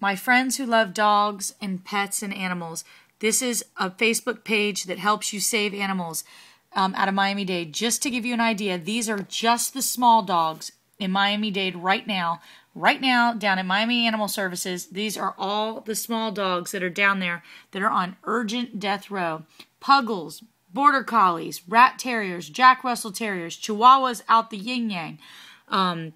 My friends who love dogs and pets and animals. This is a Facebook page that helps you save animals um, out of Miami Dade. Just to give you an idea, these are just the small dogs in Miami Dade right now. Right now, down at Miami Animal Services, these are all the small dogs that are down there that are on urgent death row. Puggles, border collies, rat terriers, Jack Russell terriers, chihuahuas out the yin yang. Um,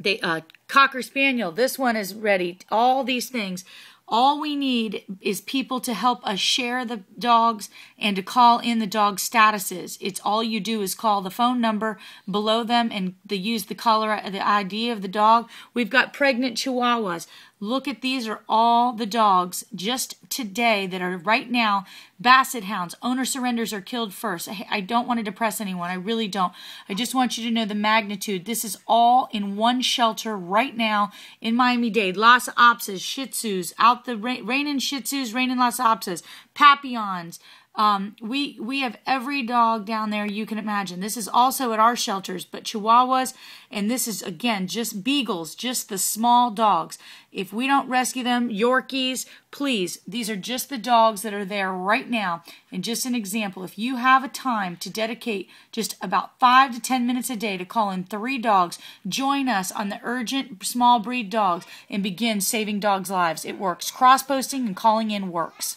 they uh, cocker spaniel this one is ready all these things all we need is people to help us share the dogs and to call in the dog statuses. It's all you do is call the phone number below them and they use the color, the ID of the dog. We've got pregnant chihuahuas. Look at these are all the dogs just today that are right now basset hounds, owner surrenders are killed first. I, I don't want to depress anyone. I really don't. I just want you to know the magnitude. This is all in one shelter right now in Miami-Dade. Las Opsas, Shih Tzus, out the rain, rain in Shih Tzus, rain and Las Opsas, Papillons, um, we we have every dog down there you can imagine. This is also at our shelters, but Chihuahuas, and this is again just beagles, just the small dogs. If we don't rescue them, Yorkies, please. These are just the dogs that are there right now. And just an example, if you have a time to dedicate just about five to ten minutes a day to call in three dogs, join us on the urgent small breed dogs and begin saving dogs' lives. It works. Cross posting and calling in works.